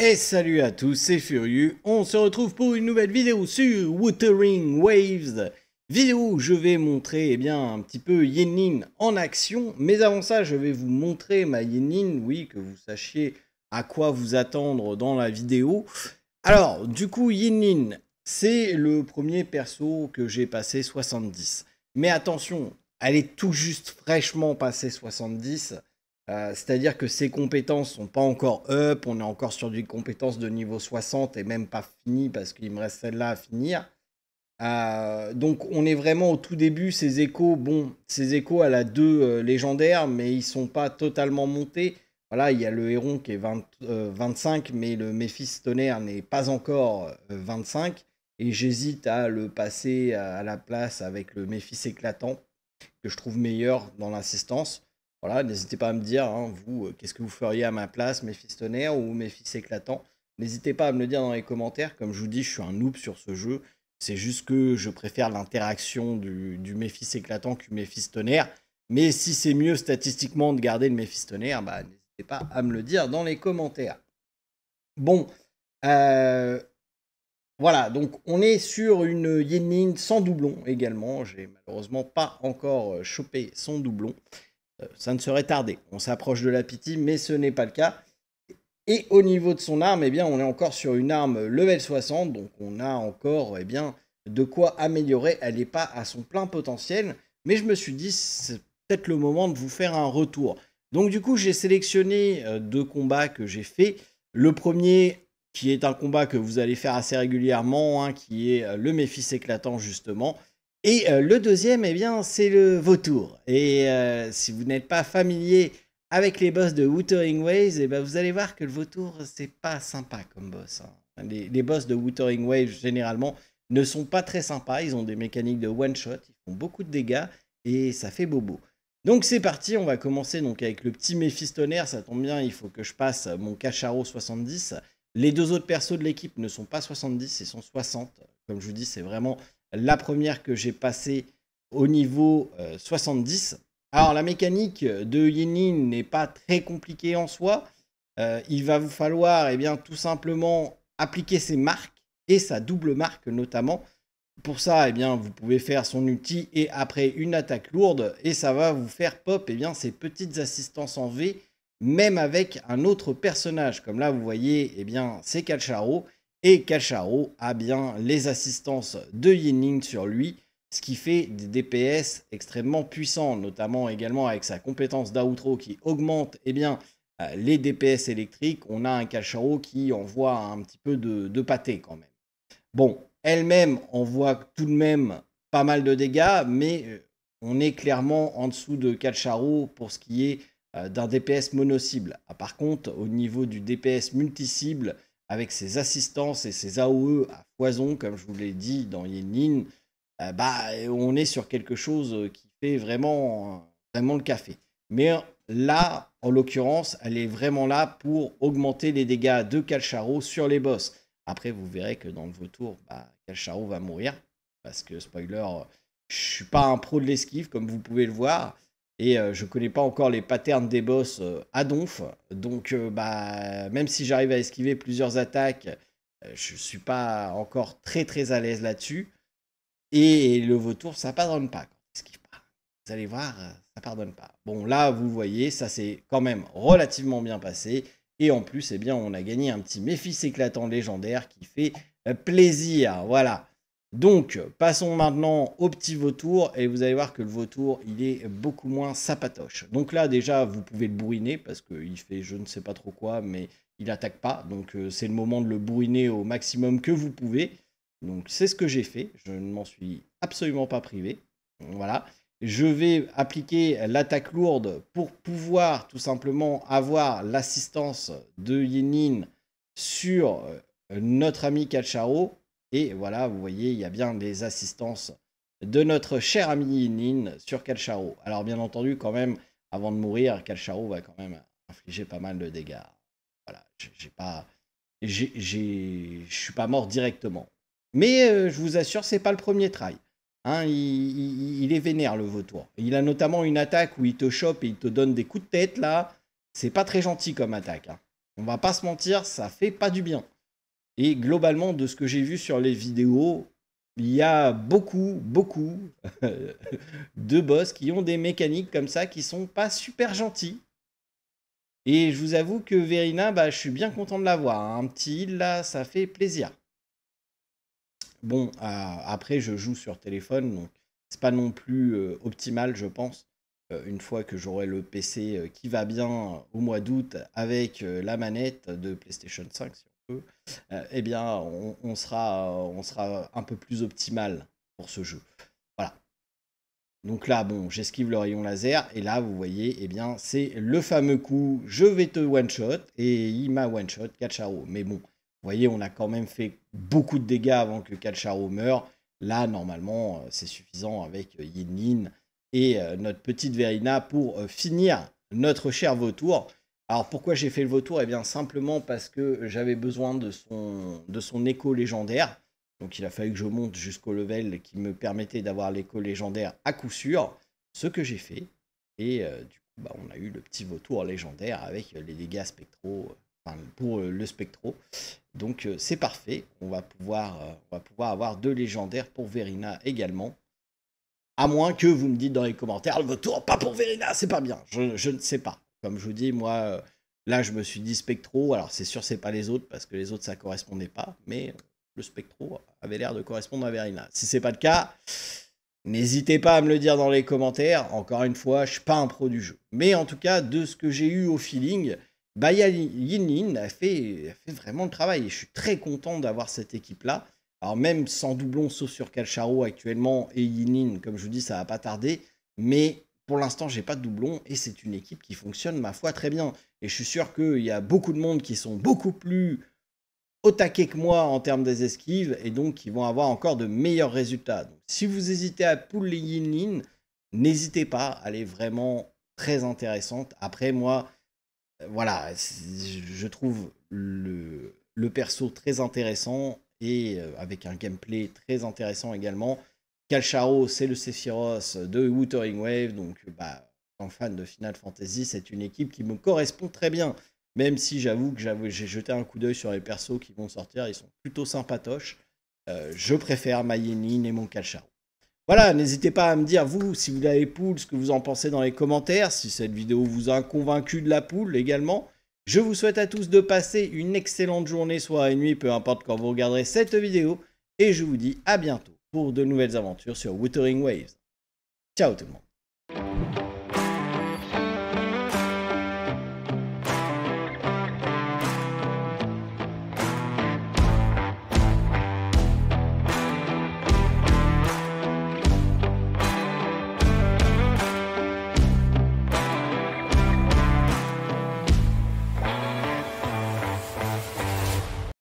Et salut à tous, c'est Furieux. On se retrouve pour une nouvelle vidéo sur Watering Waves. Vidéo où je vais montrer eh bien, un petit peu Yenin en action. Mais avant ça, je vais vous montrer ma Yenin, oui, que vous sachiez à quoi vous attendre dans la vidéo. Alors, du coup, Yenin, c'est le premier perso que j'ai passé 70. Mais attention, elle est tout juste fraîchement passée 70. Euh, c'est-à-dire que ses compétences sont pas encore up, on est encore sur des compétences de niveau 60 et même pas fini parce qu'il me reste celle-là à finir. Euh, donc on est vraiment au tout début, ces échos, bon, ces échos à la 2 euh, légendaire, mais ils sont pas totalement montés. Voilà, il y a le héron qui est 25, mais le Méfis tonnerre n'est pas encore 25. Et j'hésite à le passer à la place avec le Méfis éclatant, que je trouve meilleur dans l'assistance. Voilà, n'hésitez pas à me dire, hein, vous, euh, qu'est-ce que vous feriez à ma place, mes tonnerre ou mes éclatant N'hésitez pas à me le dire dans les commentaires. Comme je vous dis, je suis un noob sur ce jeu. C'est juste que je préfère l'interaction du, du éclatant que Méphis tonnerre. Mais si c'est mieux statistiquement de garder le Méphis tonnerre, bah, n'hésitez pas à me le dire dans les commentaires. Bon, euh, voilà, donc on est sur une Yenin sans doublon également. J'ai malheureusement pas encore euh, chopé son doublon. Euh, ça ne serait tardé. On s'approche de la pity, mais ce n'est pas le cas. Et au niveau de son arme, eh bien, on est encore sur une arme level 60, donc on a encore eh bien, de quoi améliorer. Elle n'est pas à son plein potentiel, mais je me suis dit, c'est peut-être le moment de vous faire un retour. Donc du coup, j'ai sélectionné euh, deux combats que j'ai faits. Le premier, qui est un combat que vous allez faire assez régulièrement, hein, qui est euh, le méfis éclatant justement. Et euh, le deuxième, eh bien, c'est le vautour. Et euh, si vous n'êtes pas familier avec les boss de Wuthering Waves, eh ben, vous allez voir que le vautour, c'est pas sympa comme boss. Hein. Les, boss de Wuthering Waves, généralement, ne sont pas très sympas. Ils ont des mécaniques de one-shot, ils font beaucoup de dégâts et ça fait bobo. Donc c'est parti, on va commencer donc avec le petit Méphistonnaire, ça tombe bien, il faut que je passe mon Cacharo 70. Les deux autres persos de l'équipe ne sont pas 70, ils sont 60. Comme je vous dis, c'est vraiment la première que j'ai passée au niveau 70. Euh, Alors la mécanique de Yenin n'est pas très compliquée en soi. Euh, il va vous falloir eh bien, tout simplement appliquer ses marques et sa double marque notamment. Pour ça, eh bien, vous pouvez faire son outil et après une attaque lourde et ça va vous faire pop eh bien, ses petites assistances en V, même avec un autre personnage. Comme là, vous voyez, eh bien, c'est Calcharo et Kacharo a bien les assistances de Yinning sur lui, ce qui fait des DPS extrêmement puissants, notamment également avec sa compétence d'outro qui augmente eh bien, euh, les DPS électriques. On a un Kacharo qui envoie un petit peu de, pâté quand même. Bon, elle-même envoie tout de même pas mal de dégâts, mais euh, on est clairement en dessous de Kacharo pour ce qui est euh, d'un DPS mono-cible. Ah, par contre, au niveau du DPS multi-cible, avec ses assistances et ses AOE à foison, comme je vous l'ai dit dans Yenin, euh, bah, on est sur quelque chose euh, qui fait vraiment, vraiment le café. Mais là, en l'occurrence, elle est vraiment là pour augmenter les dégâts de Calcharo sur les boss. Après, vous verrez que dans le retour, bah, va mourir. Parce que, spoiler, euh, je suis pas un pro de l'esquive, comme vous pouvez le voir. Et je euh, je connais pas encore les patterns des boss euh, à donf. Donc, euh, bah, même si j'arrive à esquiver plusieurs attaques, je suis pas encore très très à l'aise là-dessus. Et le vautour, ça pardonne pas. Vous allez voir, ça pardonne pas. Bon, là, vous voyez, ça s'est quand même relativement bien passé. Et en plus, et eh bien, on a gagné un petit méfice éclatant légendaire qui fait plaisir. Voilà. Donc, passons maintenant au petit vautour et vous allez voir que le vautour, il est beaucoup moins sapatoche. Donc là, déjà, vous pouvez le bourriner parce qu'il fait je ne sais pas trop quoi, mais il attaque pas. Donc, euh, c'est le moment de le bourriner au maximum que vous pouvez. Donc, c'est ce que j'ai fait. Je ne m'en suis absolument pas privé. Voilà. Je vais appliquer l'attaque lourde pour pouvoir tout simplement avoir l'assistance de Yenin sur euh, notre ami Kacharo. Et voilà, vous voyez, il y a bien des assistances de notre cher ami Nin sur Calcharo. Alors bien entendu, quand même, avant de mourir, Calcharo va quand même infliger pas mal de dégâts. Voilà, j'ai pas, je suis pas mort directement. Mais euh, je vous assure, c'est pas le premier try. Hein. il, est vénère le vautour. Il a notamment une attaque où il te chope et il te donne des coups de tête là. C'est pas très gentil comme attaque. On hein. On va pas se mentir, ça fait pas du bien. Et globalement, de ce que j'ai vu sur les vidéos, il y a beaucoup, beaucoup de boss qui ont des mécaniques comme ça qui sont pas super gentils. Et je vous avoue que Verina, bah, je suis bien content de l'avoir. Un petit île là, ça fait plaisir. Bon, euh, après, je joue sur téléphone, donc c'est pas non plus euh, optimal, je pense. Euh, une fois que j'aurai le PC qui va bien au mois d'août avec la manette de PlayStation 5, et euh, eh bien, on, sera, on sera un peu plus optimal pour ce jeu. Voilà. Donc là, bon, j'esquive le rayon laser, et là, vous voyez, et eh bien, c'est le fameux coup, je vais te one-shot, et il m'a one-shot, Kacharo. Mais bon, vous voyez, on a quand même fait beaucoup de dégâts avant que Kacharo meure. Là, normalement, euh, c'est suffisant avec Yin et euh, notre petite Verina pour finir notre cher vautour. Alors pourquoi j'ai fait le vautour Eh bien simplement parce que j'avais besoin de son, écho légendaire. Donc il a fallu que je monte jusqu'au level qui me permettait d'avoir l'écho légendaire à coup sûr, ce que j'ai fait. Et euh, du coup, bah, on a eu le petit vautour légendaire avec les dégâts spectro enfin, pour euh, le spectro. Donc euh, c'est parfait, on va, pouvoir, avoir deux légendaires pour Verina également. À moins que vous me dites dans les commentaires, le vautour, pas pour Verina, c'est pas bien, je ne sais pas comme je vous dis, moi, euh, là, je me suis dit Spectro. Alors, c'est sûr, c'est pas les autres, parce que les autres, ça correspondait pas. Mais euh, le Spectro avait l'air de correspondre à Verina. Si c'est pas le cas, n'hésitez pas à me le dire dans les commentaires. Encore une fois, je suis pas un pro du jeu. Mais en tout cas, de ce que j'ai eu au feeling, Baya Yin a fait, a fait vraiment le travail. Et je suis très content d'avoir cette équipe-là. Alors même sans doublon, sauf sur Calcharo actuellement et Yinin, comme je vous dis, ça va pas tarder. Mais pour l'instant, j'ai pas de doublon et c'est une équipe qui fonctionne, ma foi, très bien. Et je suis sûr qu'il y a beaucoup de monde qui sont beaucoup plus au taquet que moi en termes des esquives et donc qui vont avoir encore de meilleurs résultats. si vous hésitez à pull les yin n'hésitez pas, elle est vraiment très intéressante. Après, moi, euh, voilà, je trouve le perso très intéressant et euh, avec un gameplay très intéressant également. Calcharo, c'est le Sephiroth de Wuthering Wave. Donc, euh, bah, en fan de Final Fantasy, c'est une équipe qui me correspond très bien. Même si j'avoue que j'ai jeté un coup d'œil sur les persos qui vont sortir, ils sont plutôt sympatoches. Euh, je préfère ma et mon Calcharo. Voilà, n'hésitez pas à me dire, vous, si vous avez poule, ce que vous en pensez dans les commentaires, si cette vidéo vous a convaincu de la poule également. Je vous souhaite à tous de passer une excellente journée, soir et nuit, peu importe quand vous regarderez cette vidéo, et je vous dis à bientôt pour de nouvelles aventures sur Wuthering Waves. Ciao tout le monde